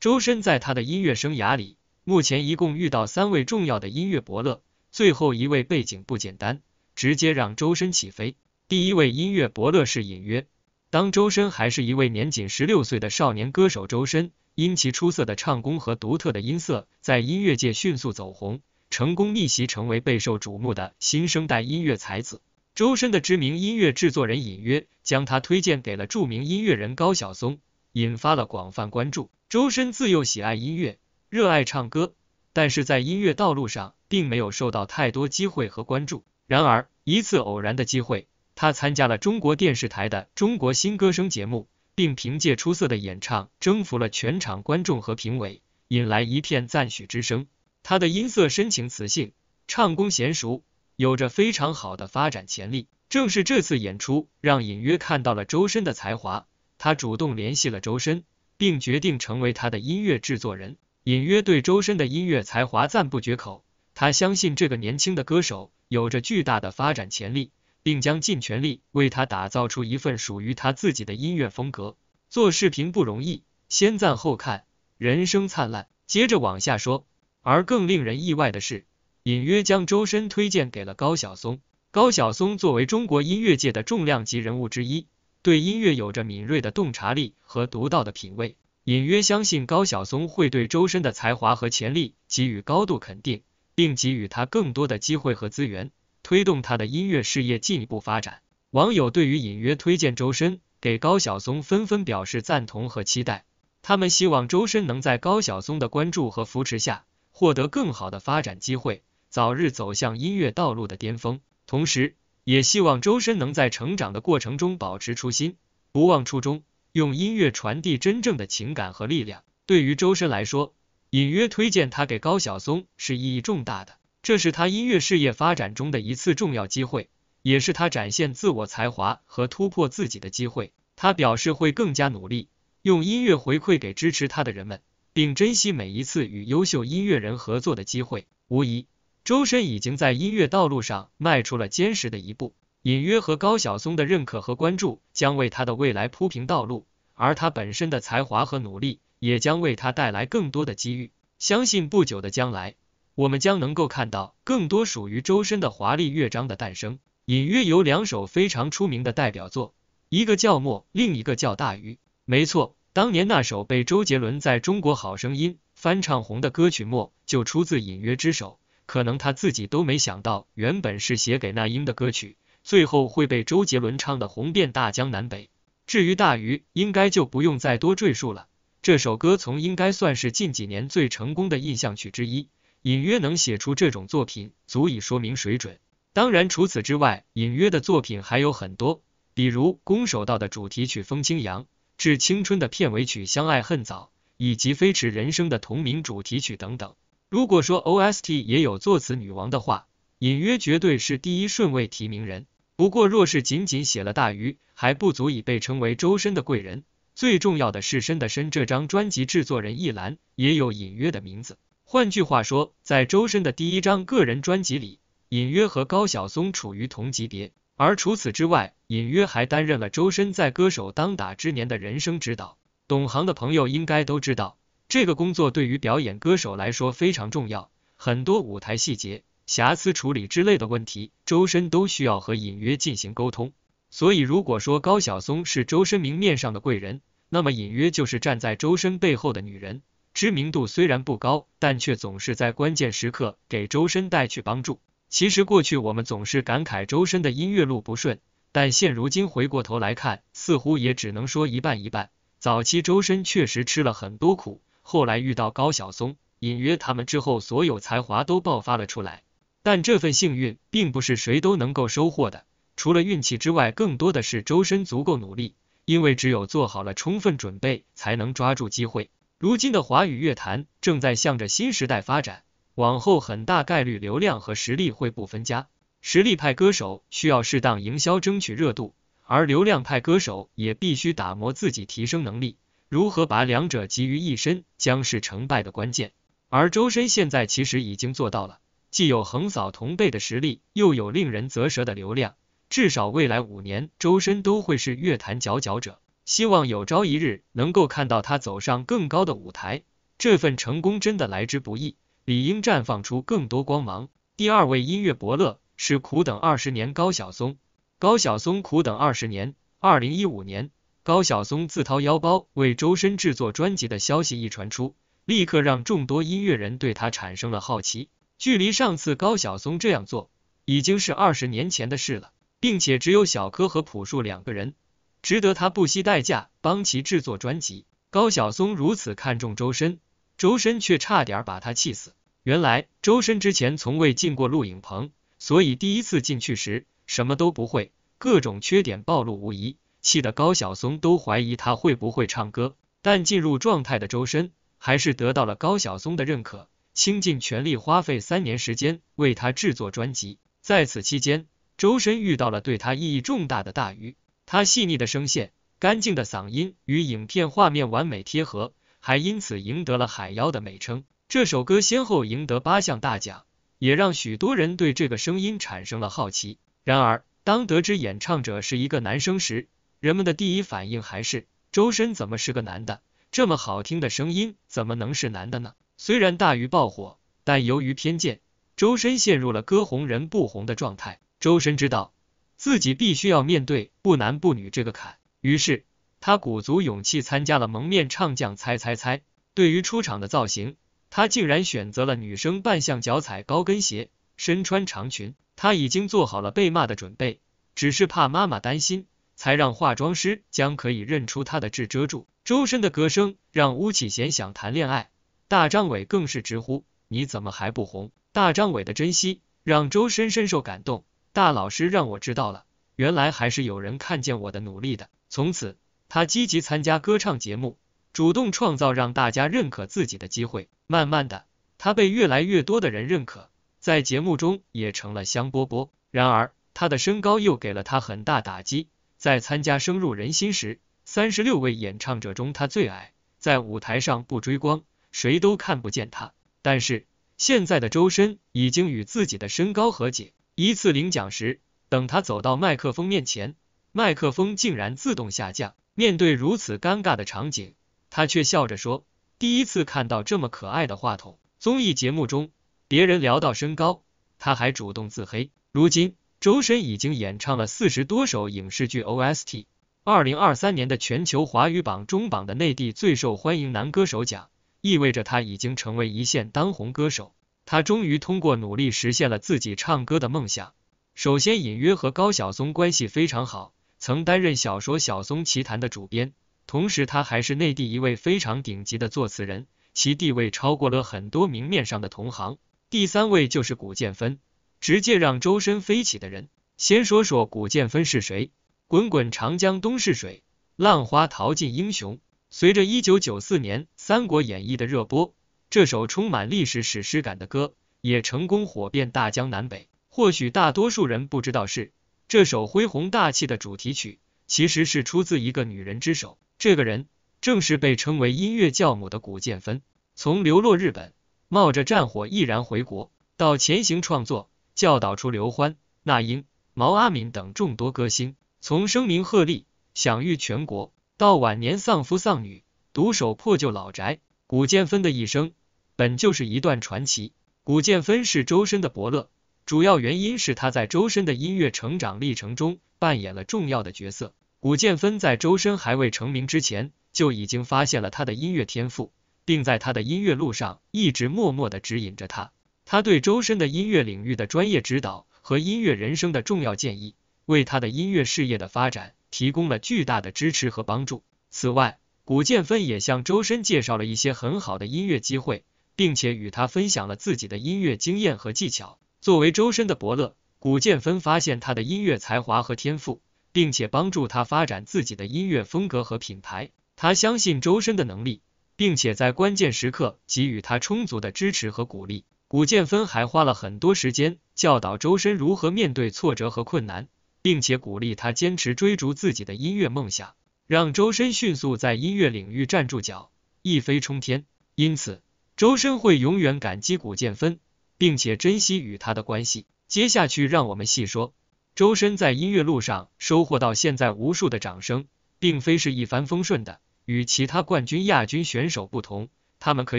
周深在他的音乐生涯里，目前一共遇到三位重要的音乐伯乐，最后一位背景不简单，直接让周深起飞。第一位音乐伯乐是隐约，当周深还是一位年仅十六岁的少年歌手，周深因其出色的唱功和独特的音色，在音乐界迅速走红，成功逆袭成为备受瞩目的新生代音乐才子。周深的知名音乐制作人隐约将他推荐给了著名音乐人高晓松。引发了广泛关注。周深自幼喜爱音乐，热爱唱歌，但是在音乐道路上并没有受到太多机会和关注。然而，一次偶然的机会，他参加了中国电视台的《中国新歌声》节目，并凭借出色的演唱征服了全场观众和评委，引来一片赞许之声。他的音色深情磁性，唱功娴熟，有着非常好的发展潜力。正是这次演出，让隐约看到了周深的才华。他主动联系了周深，并决定成为他的音乐制作人，隐约对周深的音乐才华赞不绝口。他相信这个年轻的歌手有着巨大的发展潜力，并将尽全力为他打造出一份属于他自己的音乐风格。做视频不容易，先赞后看，人生灿烂。接着往下说，而更令人意外的是，隐约将周深推荐给了高晓松。高晓松作为中国音乐界的重量级人物之一。对音乐有着敏锐的洞察力和独到的品味，隐约相信高晓松会对周深的才华和潜力给予高度肯定，并给予他更多的机会和资源，推动他的音乐事业进一步发展。网友对于隐约推荐周深给高晓松纷纷表示赞同和期待，他们希望周深能在高晓松的关注和扶持下获得更好的发展机会，早日走向音乐道路的巅峰。同时，也希望周深能在成长的过程中保持初心，不忘初衷，用音乐传递真正的情感和力量。对于周深来说，隐约推荐他给高晓松是意义重大的，这是他音乐事业发展中的一次重要机会，也是他展现自我才华和突破自己的机会。他表示会更加努力，用音乐回馈给支持他的人们，并珍惜每一次与优秀音乐人合作的机会。无疑。周深已经在音乐道路上迈出了坚实的一步，隐约和高晓松的认可和关注将为他的未来铺平道路，而他本身的才华和努力也将为他带来更多的机遇。相信不久的将来，我们将能够看到更多属于周深的华丽乐章的诞生。隐约有两首非常出名的代表作，一个叫《默》，另一个叫《大鱼》。没错，当年那首被周杰伦在《中国好声音》翻唱红的歌曲《默》，就出自隐约之手。可能他自己都没想到，原本是写给那英的歌曲，最后会被周杰伦唱的红遍大江南北。至于大鱼，应该就不用再多赘述了。这首歌从应该算是近几年最成功的印象曲之一，隐约能写出这种作品，足以说明水准。当然除此之外，隐约的作品还有很多，比如《攻手道》的主题曲《风清扬》，《致青春》的片尾曲《相爱恨早》，以及《飞驰人生》的同名主题曲等等。如果说 OST 也有作词女王的话，隐约绝对是第一顺位提名人。不过若是仅仅写了大鱼，还不足以被称为周深的贵人。最重要的是深的深这张专辑制作人一栏也有隐约的名字。换句话说，在周深的第一张个人专辑里，隐约和高晓松处于同级别。而除此之外，隐约还担任了周深在歌手当打之年的人生指导。懂行的朋友应该都知道。这个工作对于表演歌手来说非常重要，很多舞台细节、瑕疵处理之类的问题，周深都需要和隐约进行沟通。所以，如果说高晓松是周深明面上的贵人，那么隐约就是站在周深背后的女人。知名度虽然不高，但却总是在关键时刻给周深带去帮助。其实过去我们总是感慨周深的音乐路不顺，但现如今回过头来看，似乎也只能说一半一半。早期周深确实吃了很多苦。后来遇到高晓松，隐约他们之后所有才华都爆发了出来。但这份幸运并不是谁都能够收获的，除了运气之外，更多的是周深足够努力。因为只有做好了充分准备，才能抓住机会。如今的华语乐坛正在向着新时代发展，往后很大概率流量和实力会不分家。实力派歌手需要适当营销争取热度，而流量派歌手也必须打磨自己提升能力。如何把两者集于一身，将是成败的关键。而周深现在其实已经做到了，既有横扫同辈的实力，又有令人啧舌的流量。至少未来五年，周深都会是乐坛佼佼者。希望有朝一日能够看到他走上更高的舞台。这份成功真的来之不易，理应绽放出更多光芒。第二位音乐伯乐是苦等二十年高晓松。高晓松苦等二十年，二零一五年。高晓松自掏腰包为周深制作专辑的消息一传出，立刻让众多音乐人对他产生了好奇。距离上次高晓松这样做已经是二十年前的事了，并且只有小柯和朴树两个人值得他不惜代价帮其制作专辑。高晓松如此看重周深，周深却差点把他气死。原来周深之前从未进过录影棚，所以第一次进去时什么都不会，各种缺点暴露无遗。气得高晓松都怀疑他会不会唱歌，但进入状态的周深还是得到了高晓松的认可，倾尽全力花费三年时间为他制作专辑。在此期间，周深遇到了对他意义重大的大鱼，他细腻的声线、干净的嗓音与影片画面完美贴合，还因此赢得了海妖的美称。这首歌先后赢得八项大奖，也让许多人对这个声音产生了好奇。然而，当得知演唱者是一个男生时，人们的第一反应还是周深怎么是个男的？这么好听的声音怎么能是男的呢？虽然大鱼爆火，但由于偏见，周深陷入了歌红人不红的状态。周深知道自己必须要面对不男不女这个坎，于是他鼓足勇气参加了蒙面唱将猜猜猜。对于出场的造型，他竟然选择了女生扮相，脚踩高跟鞋，身穿长裙。他已经做好了被骂的准备，只是怕妈妈担心。才让化妆师将可以认出他的痣遮住。周深的歌声让巫启贤想谈恋爱，大张伟更是直呼你怎么还不红。大张伟的珍惜让周深深受感动。大老师让我知道了，原来还是有人看见我的努力的。从此，他积极参加歌唱节目，主动创造让大家认可自己的机会。慢慢的，他被越来越多的人认可，在节目中也成了香饽饽。然而，他的身高又给了他很大打击。在参加《深入人心》时，三十六位演唱者中他最矮，在舞台上不追光，谁都看不见他。但是现在的周深已经与自己的身高和解。一次领奖时，等他走到麦克风面前，麦克风竟然自动下降。面对如此尴尬的场景，他却笑着说：“第一次看到这么可爱的话筒。”综艺节目中，别人聊到身高，他还主动自黑。如今，周深已经演唱了四十多首影视剧 OST。二零二三年的全球华语榜中榜的内地最受欢迎男歌手奖，意味着他已经成为一线当红歌手。他终于通过努力实现了自己唱歌的梦想。首先，隐约和高晓松关系非常好，曾担任小说《晓松奇谈》的主编。同时，他还是内地一位非常顶级的作词人，其地位超过了很多明面上的同行。第三位就是古建芬。直接让周身飞起的人。先说说古剑芬是谁？滚滚长江东逝水，浪花淘尽英雄。随着一九九四年《三国演义》的热播，这首充满历史史诗感的歌也成功火遍大江南北。或许大多数人不知道，是这首恢宏大气的主题曲，其实是出自一个女人之手。这个人正是被称为音乐教母的古剑芬。从流落日本，冒着战火毅然回国，到潜行创作。教导出刘欢、那英、毛阿敏等众多歌星，从声名鹤立、享誉全国，到晚年丧夫丧女，独守破旧老宅，古建芬的一生本就是一段传奇。古建芬是周深的伯乐，主要原因是他在周深的音乐成长历程中扮演了重要的角色。古建芬在周深还未成名之前，就已经发现了他的音乐天赋，并在他的音乐路上一直默默的指引着他。他对周深的音乐领域的专业指导和音乐人生的重要建议，为他的音乐事业的发展提供了巨大的支持和帮助。此外，古建芬也向周深介绍了一些很好的音乐机会，并且与他分享了自己的音乐经验和技巧。作为周深的伯乐，古建芬发现他的音乐才华和天赋，并且帮助他发展自己的音乐风格和品牌。他相信周深的能力，并且在关键时刻给予他充足的支持和鼓励。古建芬还花了很多时间教导周深如何面对挫折和困难，并且鼓励他坚持追逐自己的音乐梦想，让周深迅速在音乐领域站住脚，一飞冲天。因此，周深会永远感激古建芬，并且珍惜与他的关系。接下去，让我们细说周深在音乐路上收获到现在无数的掌声，并非是一帆风顺的，与其他冠军、亚军选手不同。他们可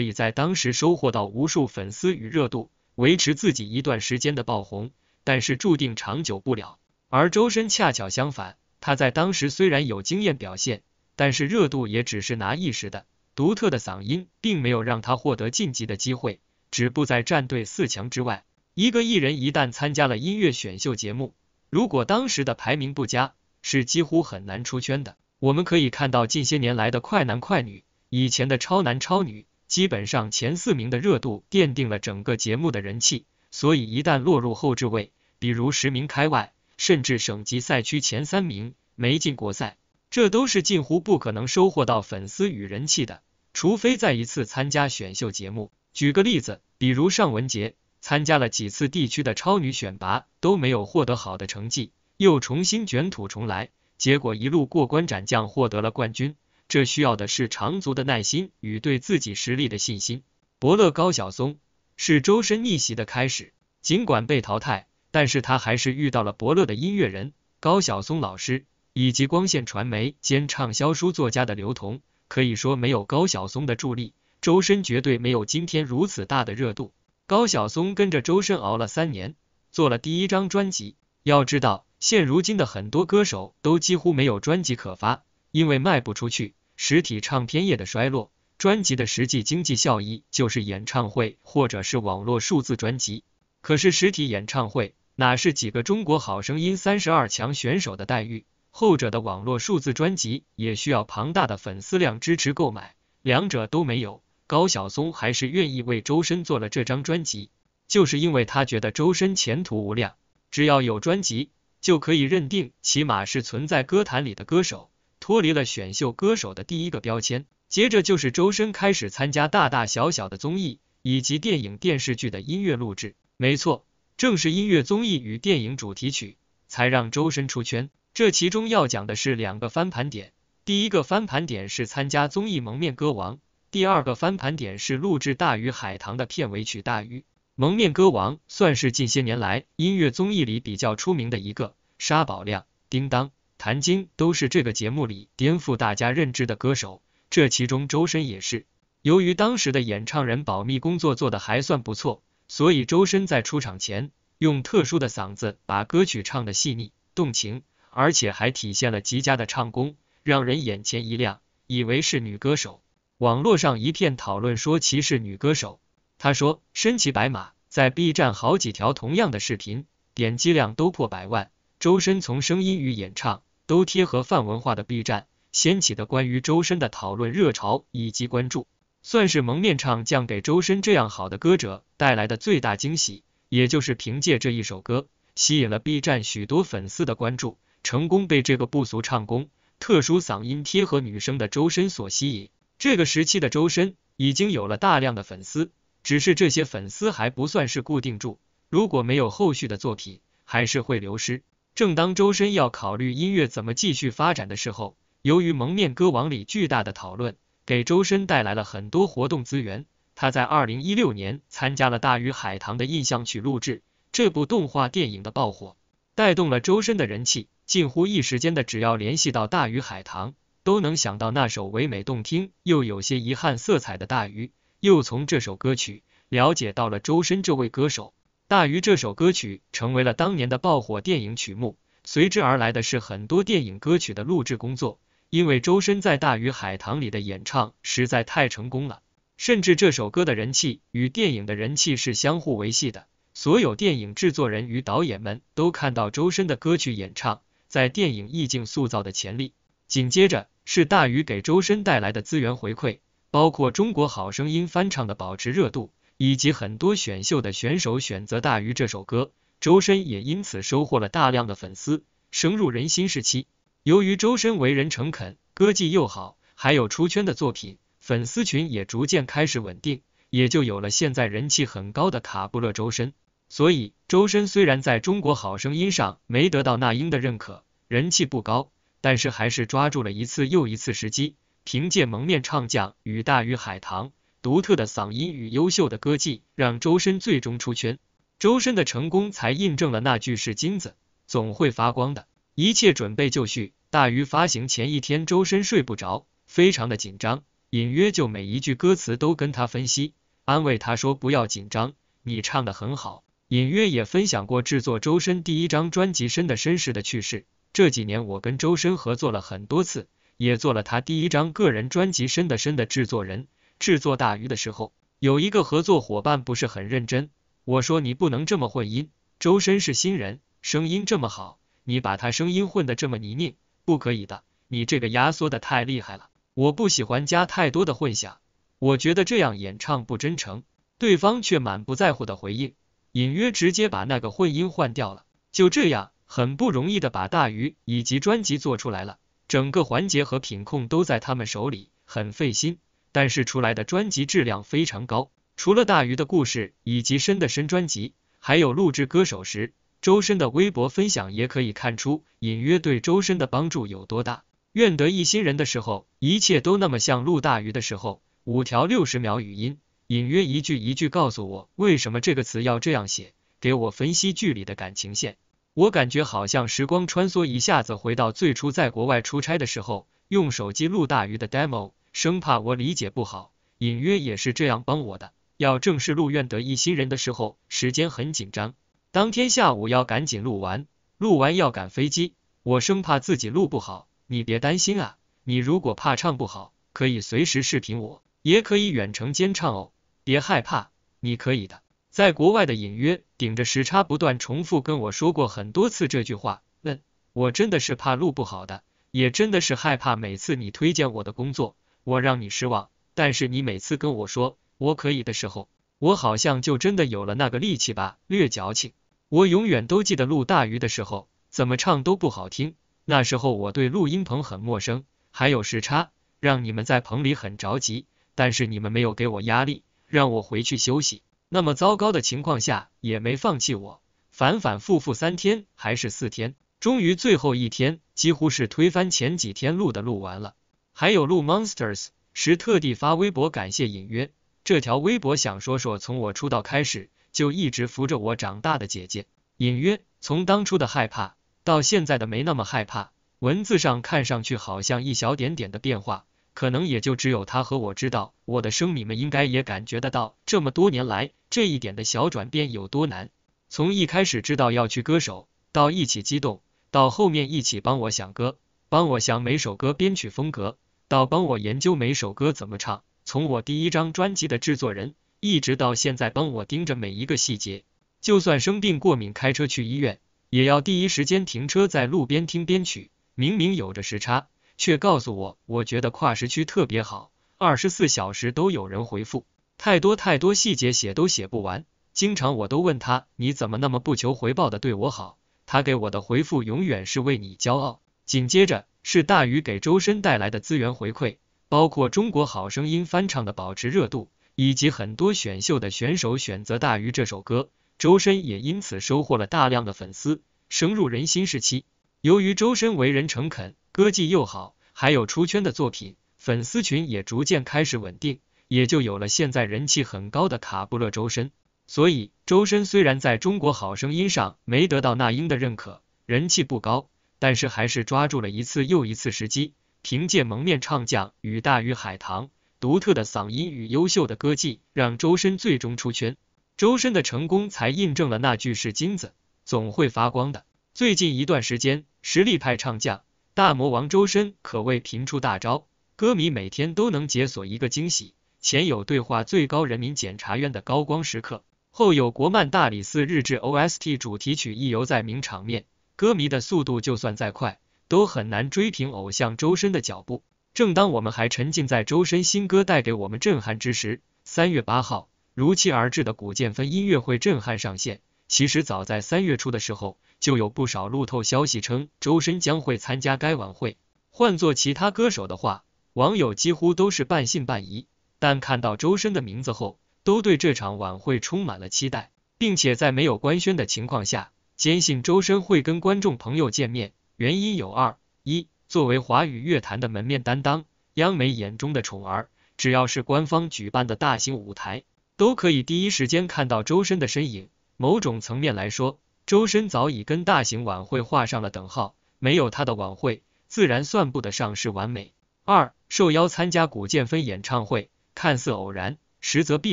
以在当时收获到无数粉丝与热度，维持自己一段时间的爆红，但是注定长久不了。而周深恰巧相反，他在当时虽然有经验表现，但是热度也只是拿一时的。独特的嗓音并没有让他获得晋级的机会，止步在战队四强之外。一个艺人一旦参加了音乐选秀节目，如果当时的排名不佳，是几乎很难出圈的。我们可以看到近些年来的《快男》《快女》，以前的《超男》《超女》。基本上前四名的热度奠定了整个节目的人气，所以一旦落入后置位，比如十名开外，甚至省级赛区前三名没进国赛，这都是近乎不可能收获到粉丝与人气的。除非再一次参加选秀节目。举个例子，比如尚雯婕参加了几次地区的超女选拔都没有获得好的成绩，又重新卷土重来，结果一路过关斩将获得了冠军。这需要的是长足的耐心与对自己实力的信心。伯乐高晓松是周深逆袭的开始，尽管被淘汰，但是他还是遇到了伯乐的音乐人高晓松老师以及光线传媒兼畅销书作家的刘同。可以说，没有高晓松的助力，周深绝对没有今天如此大的热度。高晓松跟着周深熬了三年，做了第一张专辑。要知道，现如今的很多歌手都几乎没有专辑可发，因为卖不出去。实体唱片业的衰落，专辑的实际经济效益就是演唱会或者是网络数字专辑。可是实体演唱会哪是几个中国好声音三十二强选手的待遇？后者的网络数字专辑也需要庞大的粉丝量支持购买，两者都没有，高晓松还是愿意为周深做了这张专辑，就是因为他觉得周深前途无量，只要有专辑就可以认定，起码是存在歌坛里的歌手。脱离了选秀歌手的第一个标签，接着就是周深开始参加大大小小的综艺以及电影电视剧的音乐录制。没错，正是音乐综艺与电影主题曲才让周深出圈。这其中要讲的是两个翻盘点，第一个翻盘点是参加综艺《蒙面歌王》，第二个翻盘点是录制《大鱼海棠》的片尾曲《大鱼》。《蒙面歌王》算是近些年来音乐综艺里比较出名的一个。沙宝亮、叮当。谭晶都是这个节目里颠覆大家认知的歌手，这其中周深也是。由于当时的演唱人保密工作做得还算不错，所以周深在出场前用特殊的嗓子把歌曲唱得细腻动情，而且还体现了极佳的唱功，让人眼前一亮，以为是女歌手。网络上一片讨论说歧视女歌手。他说身骑白马，在 B 站好几条同样的视频点击量都破百万。周深从声音与演唱。都贴合泛文化的 B 站掀起的关于周深的讨论热潮以及关注，算是蒙面唱将给周深这样好的歌者带来的最大惊喜，也就是凭借这一首歌吸引了 B 站许多粉丝的关注，成功被这个不俗唱功、特殊嗓音贴合女生的周深所吸引。这个时期的周深已经有了大量的粉丝，只是这些粉丝还不算是固定住，如果没有后续的作品，还是会流失。正当周深要考虑音乐怎么继续发展的时候，由于《蒙面歌王》里巨大的讨论，给周深带来了很多活动资源。他在二零一六年参加了《大鱼海棠》的印象曲录制，这部动画电影的爆火，带动了周深的人气，近乎一时间的只要联系到《大鱼海棠》，都能想到那首唯美动听又有些遗憾色彩的《大鱼》，又从这首歌曲了解到了周深这位歌手。大鱼这首歌曲成为了当年的爆火电影曲目，随之而来的是很多电影歌曲的录制工作。因为周深在《大鱼海棠》里的演唱实在太成功了，甚至这首歌的人气与电影的人气是相互维系的。所有电影制作人与导演们都看到周深的歌曲演唱在电影意境塑造的潜力。紧接着是大鱼给周深带来的资源回馈，包括《中国好声音》翻唱的保持热度。以及很多选秀的选手选择《大鱼》这首歌，周深也因此收获了大量的粉丝，深入人心时期。由于周深为人诚恳，歌技又好，还有出圈的作品，粉丝群也逐渐开始稳定，也就有了现在人气很高的卡布勒周深。所以，周深虽然在中国好声音上没得到那英的认可，人气不高，但是还是抓住了一次又一次时机，凭借《蒙面唱将》与《大鱼海棠》。独特的嗓音与优秀的歌技，让周深最终出圈。周深的成功才印证了那句“是金子总会发光”的。一切准备就绪，大鱼发行前一天，周深睡不着，非常的紧张。隐约就每一句歌词都跟他分析，安慰他说不要紧张，你唱的很好。隐约也分享过制作周深第一张专辑《深的深》时的趣事。这几年我跟周深合作了很多次，也做了他第一张个人专辑《深的深》的制作人。制作《大鱼》的时候，有一个合作伙伴不是很认真。我说：“你不能这么混音，周深是新人，声音这么好，你把他声音混得这么泥泞，不可以的。你这个压缩得太厉害了，我不喜欢加太多的混响，我觉得这样演唱不真诚。”对方却满不在乎的回应，隐约直接把那个混音换掉了。就这样，很不容易的把《大鱼》以及专辑做出来了。整个环节和品控都在他们手里，很费心。但是出来的专辑质量非常高，除了大鱼的故事以及深的深专辑，还有录制歌手时周深的微博分享，也可以看出隐约对周深的帮助有多大。愿得一心人的时候，一切都那么像录大鱼的时候，五条六十秒语音，隐约一句一句告诉我为什么这个词要这样写，给我分析剧里的感情线。我感觉好像时光穿梭，一下子回到最初在国外出差的时候，用手机录大鱼的 demo。生怕我理解不好，隐约也是这样帮我的。要正式录《愿得一心人》的时候，时间很紧张，当天下午要赶紧录完，录完要赶飞机。我生怕自己录不好，你别担心啊！你如果怕唱不好，可以随时视频我，也可以远程监唱哦，别害怕，你可以的。在国外的隐约，顶着时差不断重复跟我说过很多次这句话。嗯，我真的是怕录不好的，也真的是害怕每次你推荐我的工作。我让你失望，但是你每次跟我说我可以的时候，我好像就真的有了那个力气吧。略矫情。我永远都记得录大鱼的时候，怎么唱都不好听。那时候我对录音棚很陌生，还有时差，让你们在棚里很着急。但是你们没有给我压力，让我回去休息。那么糟糕的情况下也没放弃我，反反复复三天还是四天，终于最后一天几乎是推翻前几天录的，录完了。还有录《Monsters》时，特地发微博感谢隐约。这条微博想说说，从我出道开始就一直扶着我长大的姐姐隐约。从当初的害怕到现在的没那么害怕，文字上看上去好像一小点点的变化，可能也就只有她和我知道。我的生，米们应该也感觉得到，这么多年来这一点的小转变有多难。从一开始知道要去歌手，到一起激动，到后面一起帮我想歌，帮我想每首歌编曲风格。到帮我研究每首歌怎么唱，从我第一张专辑的制作人，一直到现在帮我盯着每一个细节，就算生病过敏开车去医院，也要第一时间停车在路边听编曲。明明有着时差，却告诉我我觉得跨时区特别好，二十四小时都有人回复，太多太多细节写都写不完。经常我都问他，你怎么那么不求回报的对我好？他给我的回复永远是为你骄傲。紧接着。是大鱼给周深带来的资源回馈，包括《中国好声音》翻唱的保持热度，以及很多选秀的选手选择大鱼这首歌，周深也因此收获了大量的粉丝，深入人心时期。由于周深为人诚恳，歌技又好，还有出圈的作品，粉丝群也逐渐开始稳定，也就有了现在人气很高的卡布勒周深。所以，周深虽然在中国好声音上没得到那英的认可，人气不高。但是还是抓住了一次又一次时机，凭借蒙面唱将《与大鱼海棠》独特的嗓音与优秀的歌技，让周深最终出圈。周深的成功才印证了那句“是金子总会发光”的。最近一段时间，实力派唱将大魔王周深可谓频出大招，歌迷每天都能解锁一个惊喜。前有对话最高人民检察院的高光时刻，后有国漫《大理寺日志》OST 主题曲《一游在》名场面。歌迷的速度就算再快，都很难追平偶像周深的脚步。正当我们还沉浸在周深新歌带给我们震撼之时，三月八号如期而至的古剑分音乐会震撼上线。其实早在三月初的时候，就有不少路透消息称周深将会参加该晚会。换做其他歌手的话，网友几乎都是半信半疑，但看到周深的名字后，都对这场晚会充满了期待，并且在没有官宣的情况下。坚信周深会跟观众朋友见面，原因有二：一，作为华语乐坛的门面担当，央媒眼中的宠儿，只要是官方举办的大型舞台，都可以第一时间看到周深的身影。某种层面来说，周深早已跟大型晚会画上了等号，没有他的晚会，自然算不得上是完美。二，受邀参加古建芬演唱会，看似偶然，实则必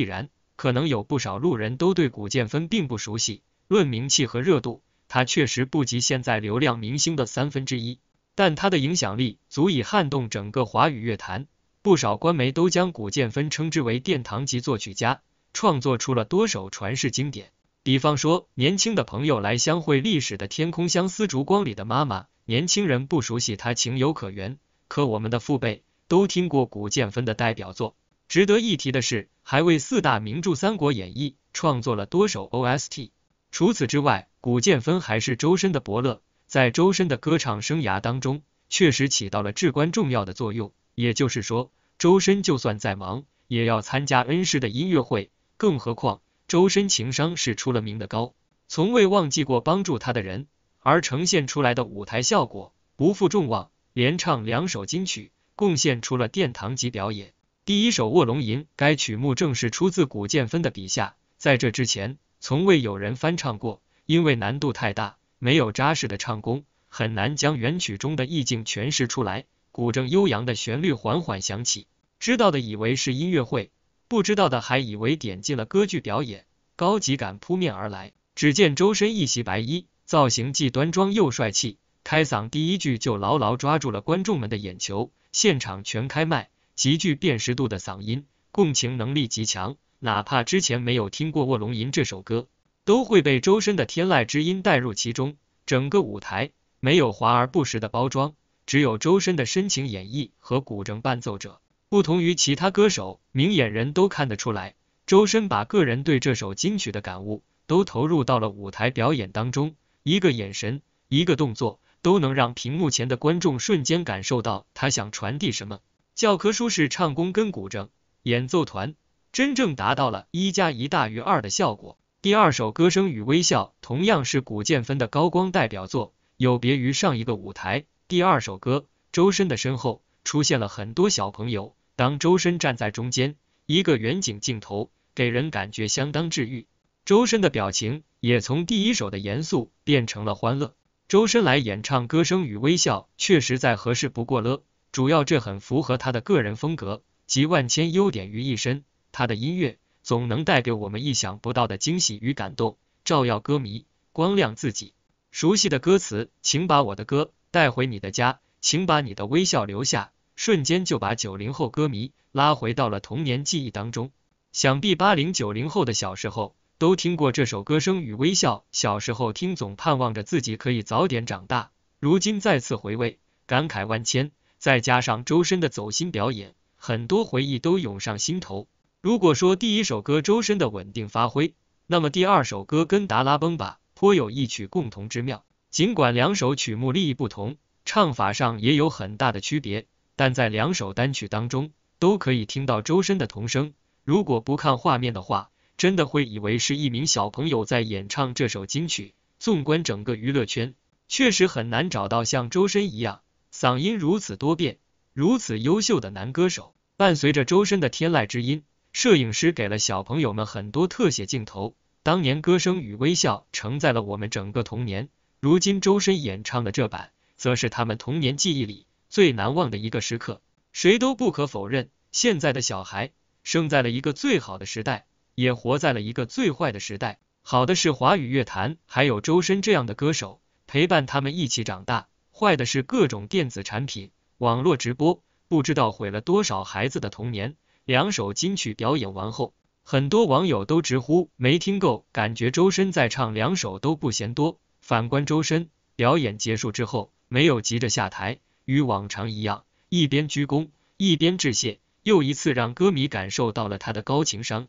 然。可能有不少路人都对古建芬并不熟悉。论名气和热度，他确实不及现在流量明星的三分之一，但他的影响力足以撼动整个华语乐坛。不少官媒都将古建芬称之为殿堂级作曲家，创作出了多首传世经典，比方说《年轻的朋友来相会》《历史的天空》《相思烛光》里的妈妈。年轻人不熟悉他情有可原，可我们的父辈都听过古建芬的代表作。值得一提的是，还为四大名著《三国演义》创作了多首 OST。除此之外，古建芬还是周深的伯乐，在周深的歌唱生涯当中，确实起到了至关重要的作用。也就是说，周深就算再忙，也要参加恩师的音乐会。更何况，周深情商是出了名的高，从未忘记过帮助他的人。而呈现出来的舞台效果不负众望，连唱两首金曲，贡献出了殿堂级表演。第一首《卧龙吟》，该曲目正是出自古建芬的笔下。在这之前，从未有人翻唱过，因为难度太大，没有扎实的唱功，很难将原曲中的意境诠释出来。古筝悠扬的旋律缓缓响起，知道的以为是音乐会，不知道的还以为点进了歌剧表演，高级感扑面而来。只见周深一袭白衣，造型既端庄又帅气，开嗓第一句就牢牢抓住了观众们的眼球，现场全开麦，极具辨识度的嗓音，共情能力极强。哪怕之前没有听过《卧龙吟》这首歌，都会被周深的天籁之音带入其中。整个舞台没有华而不实的包装，只有周深的深情演绎和古筝伴奏者。不同于其他歌手，明眼人都看得出来，周深把个人对这首金曲的感悟都投入到了舞台表演当中。一个眼神，一个动作，都能让屏幕前的观众瞬间感受到他想传递什么。教科书式唱功跟古筝演奏团。真正达到了一加一大于二的效果。第二首《歌声与微笑》同样是古建芬的高光代表作。有别于上一个舞台，第二首歌周深的身后出现了很多小朋友，当周深站在中间，一个远景镜头给人感觉相当治愈。周深的表情也从第一首的严肃变成了欢乐。周深来演唱《歌声与微笑》确实再合适不过了，主要这很符合他的个人风格，集万千优点于一身。他的音乐总能带给我们意想不到的惊喜与感动，照耀歌迷，光亮自己。熟悉的歌词，请把我的歌带回你的家，请把你的微笑留下，瞬间就把九零后歌迷拉回到了童年记忆当中。想必八零九零后的小时候都听过这首《歌声与微笑》，小时候听总盼望着自己可以早点长大，如今再次回味，感慨万千。再加上周深的走心表演，很多回忆都涌上心头。如果说第一首歌周深的稳定发挥，那么第二首歌《跟达拉崩吧》颇有一曲共同之妙。尽管两首曲目立意不同，唱法上也有很大的区别，但在两首单曲当中都可以听到周深的童声。如果不看画面的话，真的会以为是一名小朋友在演唱这首金曲。纵观整个娱乐圈，确实很难找到像周深一样嗓音如此多变、如此优秀的男歌手。伴随着周深的天籁之音。摄影师给了小朋友们很多特写镜头。当年歌声与微笑承载了我们整个童年，如今周深演唱的这版，则是他们童年记忆里最难忘的一个时刻。谁都不可否认，现在的小孩生在了一个最好的时代，也活在了一个最坏的时代。好的是华语乐坛还有周深这样的歌手陪伴他们一起长大，坏的是各种电子产品、网络直播，不知道毁了多少孩子的童年。两首金曲表演完后，很多网友都直呼没听够，感觉周深再唱两首都不嫌多。反观周深，表演结束之后没有急着下台，与往常一样，一边鞠躬，一边致谢，又一次让歌迷感受到了他的高情商。